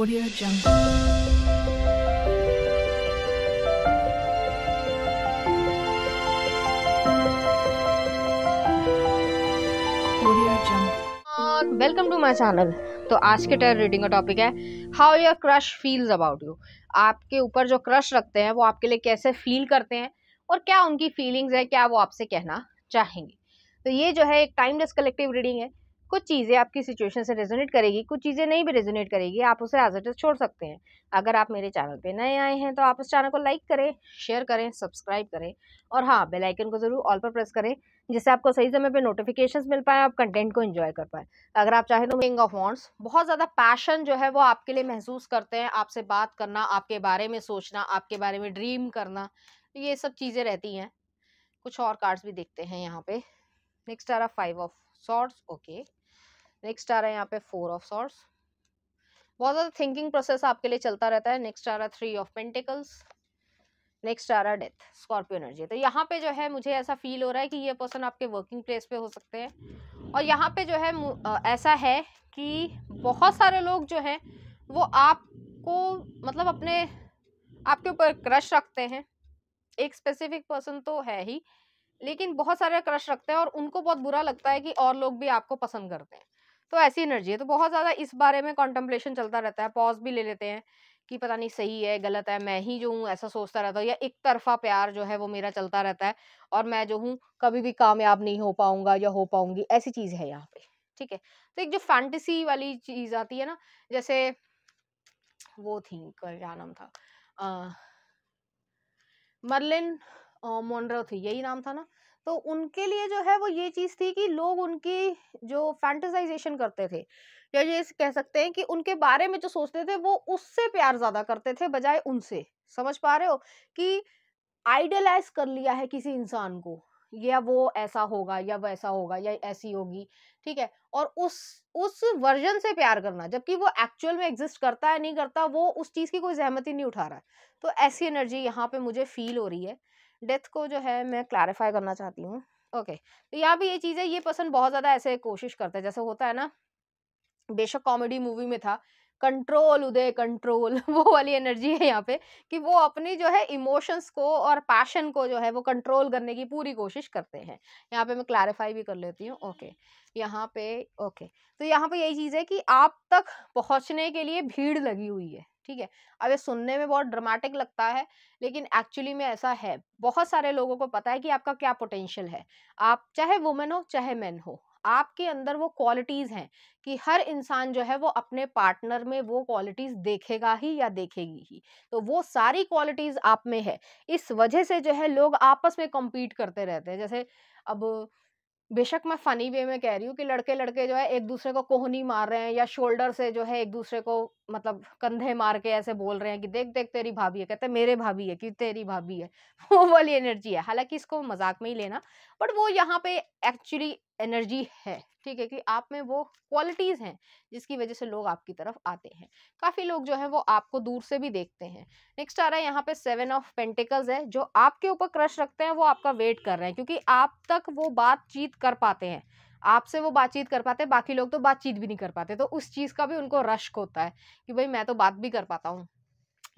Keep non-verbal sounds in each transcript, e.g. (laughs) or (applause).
Audio Jungle. Welcome to my channel तो आज के टेर रीडिंग का टॉपिक है how your crush feels about you आपके ऊपर जो क्रश रखते हैं वो आपके लिए कैसे फील करते हैं और क्या उनकी फीलिंग्स है क्या वो आपसे कहना चाहेंगे तो ये जो है एक टाइमलेस कलेक्टिव रीडिंग है कुछ चीज़ें आपकी सिचुएशन से रेजोनेट करेगी कुछ चीज़ें नहीं भी रेजोनेट करेगी आप उसे एज एटेज छोड़ सकते हैं अगर आप मेरे चैनल पे नए आए हैं तो आप उस चैनल को लाइक करें शेयर करें सब्सक्राइब करें और हाँ बेलाइकन को ज़रूर ऑल पर प्रेस करें जिससे आपको सही समय पर नोटिफिकेशन मिल पाए आप कंटेंट को इन्जॉय कर पाए अगर आप चाहें तो किंग ऑफ वॉन्ट्स बहुत ज़्यादा पैशन जो है वो आपके लिए महसूस करते हैं आपसे बात करना आपके बारे में सोचना आपके बारे में ड्रीम करना ये सब चीज़ें रहती हैं कुछ और कार्ड्स भी देखते हैं यहाँ पे नेक्स्ट आ रहा five of swords okay next आ रहा है यहाँ पे फोर ऑफ सॉर्ट्स बहुत ज़्यादा थिंकिंग प्रोसेस आपके लिए चलता रहता है नेक्स्ट आ रहा है थ्री ऑफ पेंटिकल्स नेक्स्ट आ रहा है डेथ स्कॉर्पियो एनर्जी तो यहाँ पे जो है मुझे ऐसा फील हो रहा है कि ये पर्सन आपके वर्किंग प्लेस पे हो सकते हैं और यहाँ पे जो है ऐसा है कि बहुत सारे लोग जो हैं वो आपको मतलब अपने आपके ऊपर क्रश रखते हैं एक स्पेसिफिक पर्सन तो है ही लेकिन बहुत सारे क्रश रखते हैं और उनको बहुत बुरा लगता है कि और लोग भी आपको पसंद करते हैं तो ऐसी एनर्जी है तो बहुत ज़्यादा इस बारे में कॉन्टम्पलेशन चलता रहता है पॉज भी ले लेते हैं कि पता नहीं सही है गलत है मैं ही जो हूँ ऐसा सोचता रहता हूँ या एक तरफा प्यार जो है वो मेरा चलता रहता है और मैं जो हूँ कभी भी कामयाब नहीं हो पाऊंगा या हो पाऊंगी ऐसी चीज़ है यहाँ पे ठीक है तो एक जो फैंटेसी वाली चीज़ आती है ना जैसे वो थी क्या नाम था मर्लिन मोनरो थी यही नाम था ना तो उनके लिए जो है वो ये चीज़ थी कि लोग उनकी जो फैंटिसाइजेशन करते थे या ये कह सकते हैं कि उनके बारे में जो सोचते थे वो उससे प्यार ज़्यादा करते थे बजाय उनसे समझ पा रहे हो कि आइडलाइज कर लिया है किसी इंसान को या वो ऐसा होगा या वैसा होगा या ऐसी होगी ठीक है और उस उस वर्जन से प्यार करना जबकि वो एक्चुअल में एग्जिस्ट करता है नहीं करता वो उस चीज़ की कोई जहमत ही नहीं उठा रहा है तो ऐसी एनर्जी यहाँ पे मुझे फील हो रही है डेथ को जो है मैं क्लैरिफाई करना चाहती हूँ ओके तो यहाँ भी ये चीज़ है ये पर्सन बहुत ज़्यादा ऐसे कोशिश करते हैं जैसे होता है ना बेशक कॉमेडी मूवी में था कंट्रोल उदय कंट्रोल (laughs) वो वाली एनर्जी है यहाँ पे कि वो अपनी जो है इमोशंस को और पैशन को जो है वो कंट्रोल करने की पूरी कोशिश करते हैं यहाँ पे मैं क्लैरिफाई भी कर लेती हूँ ओके यहाँ पे ओके तो यहाँ पे यही चीज़ है कि आप तक पहुँचने के लिए भीड़ लगी हुई है ठीक है अब ये सुनने में बहुत ड्रामेटिक लगता है लेकिन एक्चुअली में ऐसा है बहुत सारे लोगों को पता है कि आपका क्या पोटेंशियल है आप चाहे वुमेन हो चाहे मैन हो आपके अंदर वो क्वालिटीज़ हैं कि हर इंसान जो है वो अपने पार्टनर में वो क्वालिटीज़ देखेगा ही या देखेगी ही तो वो सारी क्वालिटीज़ आप में है इस वजह से जो है लोग आपस में कम्पीट करते रहते हैं जैसे अब बेशक मैं फ़नी वे में कह रही हूँ कि लड़के लड़के जो है एक दूसरे को कोहनी मार रहे हैं या शोल्डर से जो है एक दूसरे को मतलब कंधे मार के ऐसे बोल रहे हैं कि देख देख तेरी भाभी है कहते हैं मेरे भाभी है कि तेरी भाभी है (laughs) वो वाली एनर्जी है हालांकि इसको मजाक में ही लेना बट वो यहाँ पे एक्चुअली एनर्जी है ठीक है कि आप में वो क्वालिटीज़ हैं जिसकी वजह से लोग आपकी तरफ आते हैं काफ़ी लोग जो है वो आपको दूर से भी देखते हैं नेक्स्ट आ रहा है यहाँ पे सेवन ऑफ पेंटिकल्स है जो आपके ऊपर क्रश रखते हैं वो आपका वेट कर रहे हैं क्योंकि आप तक वो बातचीत कर पाते हैं आपसे वो बातचीत कर पाते बाकी लोग तो बातचीत भी नहीं कर पाते तो उस चीज़ का भी उनको रश्क होता है कि भाई मैं तो बात भी कर पाता हूँ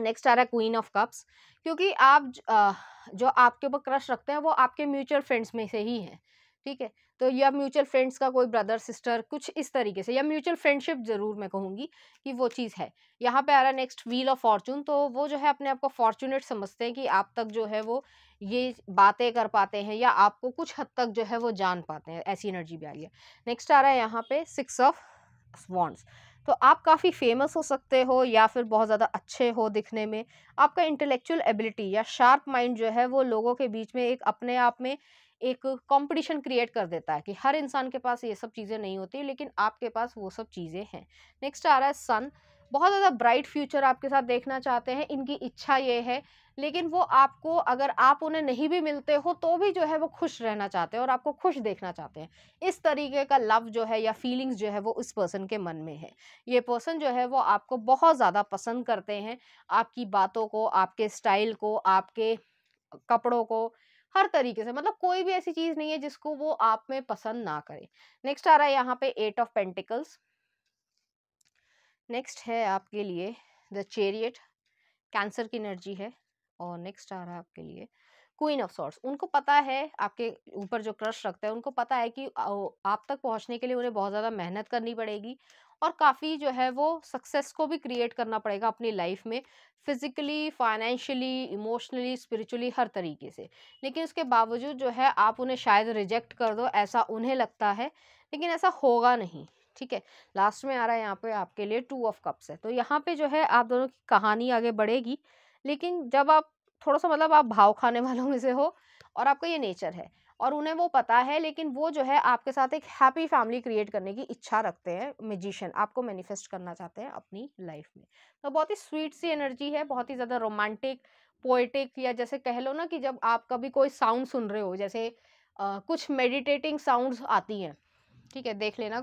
नेक्स्ट आ रहा है क्वीन ऑफ कप्स क्योंकि आप जो आपके ऊपर क्रश रखते हैं वो आपके म्यूचुअल फ्रेंड्स में से ही हैं ठीक है तो या म्यूचुअल फ्रेंड्स का कोई ब्रदर सिस्टर कुछ इस तरीके से या म्यूचुअल फ्रेंडशिप ज़रूर मैं कहूँगी कि वो चीज़ है यहाँ पे आ रहा नेक्स्ट व्हील ऑफ फॉर्चून तो वो जो है अपने आप को फॉर्चुनेट समझते हैं कि आप तक जो है वो ये बातें कर पाते हैं या आपको कुछ हद तक जो है वो जान पाते हैं ऐसी एनर्जी भी आ रही है नेक्स्ट आ रहा है यहाँ पे सिक्स ऑफ वॉन्ट्स तो आप काफ़ी फेमस हो सकते हो या फिर बहुत ज़्यादा अच्छे हो दिखने में आपका इंटेलेक्चुअल एबिलिटी या शार्प माइंड जो है वो लोगों के बीच में एक अपने आप में एक कंपटीशन क्रिएट कर देता है कि हर इंसान के पास ये सब चीज़ें नहीं होती लेकिन आपके पास वो सब चीज़ें हैं नेक्स्ट आ रहा है सन बहुत ज़्यादा ब्राइट फ्यूचर आपके साथ देखना चाहते हैं इनकी इच्छा ये है लेकिन वो आपको अगर आप उन्हें नहीं भी मिलते हो तो भी जो है वो खुश रहना चाहते हैं और आपको खुश देखना चाहते हैं इस तरीके का लव जो है या फीलिंग्स जो है वो उस पर्सन के मन में है ये पर्सन जो है वो आपको बहुत ज़्यादा पसंद करते हैं आपकी बातों को आपके स्टाइल को आपके कपड़ों को हर तरीके से मतलब कोई भी ऐसी चीज़ नहीं है जिसको वो आप में पसंद ना करे नेक्स्ट आ रहा है यहाँ पे एट ऑफ पेंटिकल्स नेक्स्ट है आपके लिए द चेरियट कैंसर की एनर्जी है और नेक्स्ट आ रहा है आपके लिए क्वीन ऑफ सॉर्ट्स उनको पता है आपके ऊपर जो क्रश रखता है उनको पता है कि आप तक पहुंचने के लिए उन्हें बहुत ज़्यादा मेहनत करनी पड़ेगी और काफ़ी जो है वो सक्सेस को भी क्रिएट करना पड़ेगा अपनी लाइफ में फिज़िकली फाइनेंशियली इमोशनली स्पिरिचुअली हर तरीके से लेकिन उसके बावजूद जो है आप उन्हें शायद रिजेक्ट कर दो ऐसा उन्हें लगता है लेकिन ऐसा होगा नहीं ठीक है लास्ट में आ रहा है यहाँ पे आपके लिए टू ऑफ कप्स है तो यहाँ पे जो है आप दोनों की कहानी आगे बढ़ेगी लेकिन जब आप थोड़ा सा मतलब आप भाव खाने (laughs) वालों में से हो और आपका ये नेचर है और उन्हें वो पता है लेकिन वो जो है आपके साथ एक हैप्पी फैमिली क्रिएट करने की इच्छा रखते हैं मेजिशियन आपको मैनिफेस्ट करना चाहते हैं अपनी लाइफ में तो बहुत ही स्वीट सी एनर्जी है बहुत ही ज़्यादा रोमांटिक पोएटिक या जैसे कह लो ना कि जब आप कभी कोई साउंड सुन रहे हो जैसे आ, कुछ मेडिटेटिंग साउंड्स आती हैं ठीक है देख लेना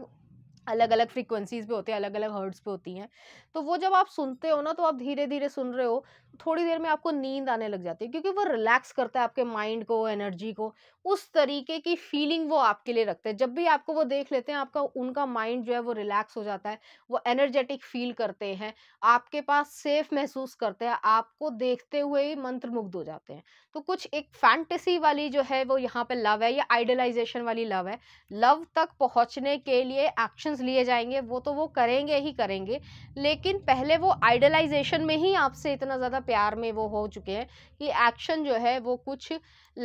अलग अलग फ्रीक्वेंसीज पे होते हैं अलग अलग हर्ड्स पे होती हैं तो वो जब आप सुनते हो ना तो आप धीरे धीरे सुन रहे हो थोड़ी देर में आपको नींद आने लग जाती है क्योंकि वो रिलैक्स करता है आपके माइंड को एनर्जी को उस तरीके की फीलिंग वो आपके लिए रखते हैं जब भी आपको वो देख लेते हैं आपका उनका माइंड जो है वो रिलैक्स हो जाता है वो एनर्जेटिक फील करते हैं आपके पास सेफ महसूस करते हैं आपको देखते हुए ही मंत्रमुग्ध हो जाते हैं तो कुछ एक फैंटेसी वाली जो है वो यहाँ पर लव है या आइडलाइजेशन वाली लव है लव तक पहुँचने के लिए एक्शन एक्शंस लिए जाएंगे वो तो वो करेंगे ही करेंगे लेकिन पहले वो आइडलाइजेशन में ही आपसे इतना ज़्यादा प्यार में वो हो चुके हैं कि एक्शन जो है वो कुछ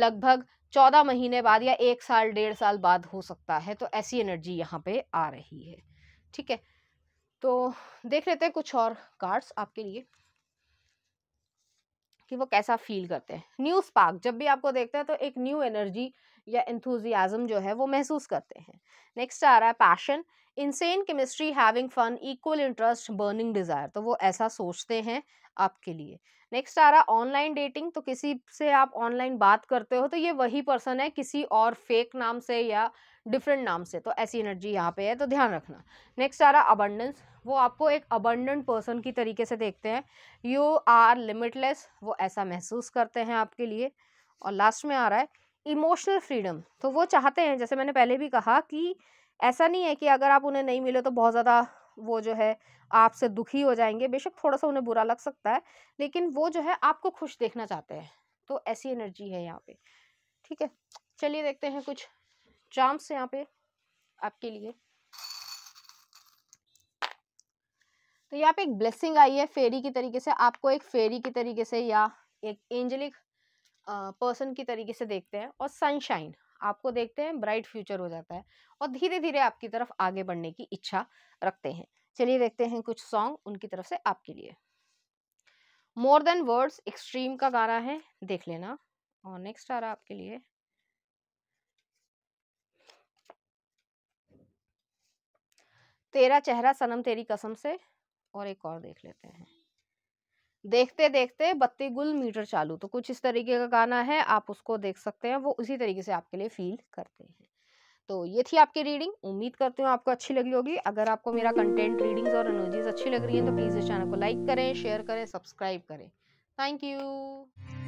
लगभग चौदह महीने बाद या एक साल डेढ़ साल बाद हो सकता है तो ऐसी एनर्जी यहाँ पे आ रही है ठीक है तो देख लेते हैं कुछ और कार्ड्स आपके लिए कि वो कैसा फील करते हैं न्यू स्पार्क जब भी आपको देखते हैं तो एक न्यू एनर्जी या इंथुजियाज़म जो है वो महसूस करते हैं नेक्स्ट आ रहा है passion insane chemistry having fun equal interest burning desire तो वो ऐसा सोचते हैं आपके लिए नेक्स्ट आ रहा ऑनलाइन डेटिंग तो किसी से आप ऑनलाइन बात करते हो तो ये वही पर्सन है किसी और फेक नाम से या डिफरेंट नाम से तो ऐसी एनर्जी यहाँ पे है तो ध्यान रखना नेक्स्ट आ रहा अबंडेंस वो आपको एक अबंडेंट पर्सन की तरीके से देखते हैं यू आर लिमिटलेस वो ऐसा महसूस करते हैं आपके लिए और लास्ट में आ रहा है इमोशनल फ्रीडम तो वो चाहते हैं जैसे मैंने पहले भी कहा कि ऐसा नहीं है कि अगर आप उन्हें नहीं मिले तो बहुत ज़्यादा वो जो है आपसे दुखी हो जाएंगे बेशक थोड़ा सा उन्हें बुरा लग सकता है लेकिन वो जो है आपको खुश देखना चाहते हैं तो ऐसी एनर्जी है यहाँ पे ठीक है चलिए देखते हैं कुछ चाम्स यहाँ पे आपके लिए तो यहाँ पे एक ब्लेसिंग आई है फेरी की तरीके से आपको एक फेरी की तरीके से या एक एंजलिक पर्सन की तरीके से देखते हैं और सनशाइन आपको देखते हैं ब्राइट फ्यूचर हो जाता है और धीरे धीरे आपकी तरफ आगे बढ़ने की इच्छा रखते हैं चलिए देखते हैं कुछ सॉन्ग उनकी तरफ से आपके लिए मोर देन वर्ड्स एक्सट्रीम का गाना है देख लेना और नेक्स्ट आ रहा आपके लिए तेरा चेहरा सनम तेरी कसम से और एक और देख लेते हैं देखते देखते बत्ती गुल मीटर चालू तो कुछ इस तरीके का गाना है आप उसको देख सकते हैं वो उसी तरीके से आपके लिए फील करते हैं तो ये थी आपकी रीडिंग उम्मीद करती हूँ आपको अच्छी लगी होगी अगर आपको मेरा कंटेंट रीडिंग्स और एनर्जीज अच्छी लग रही हैं तो प्लीज़ इस चैनल को लाइक करें शेयर करें सब्सक्राइब करें थैंक यू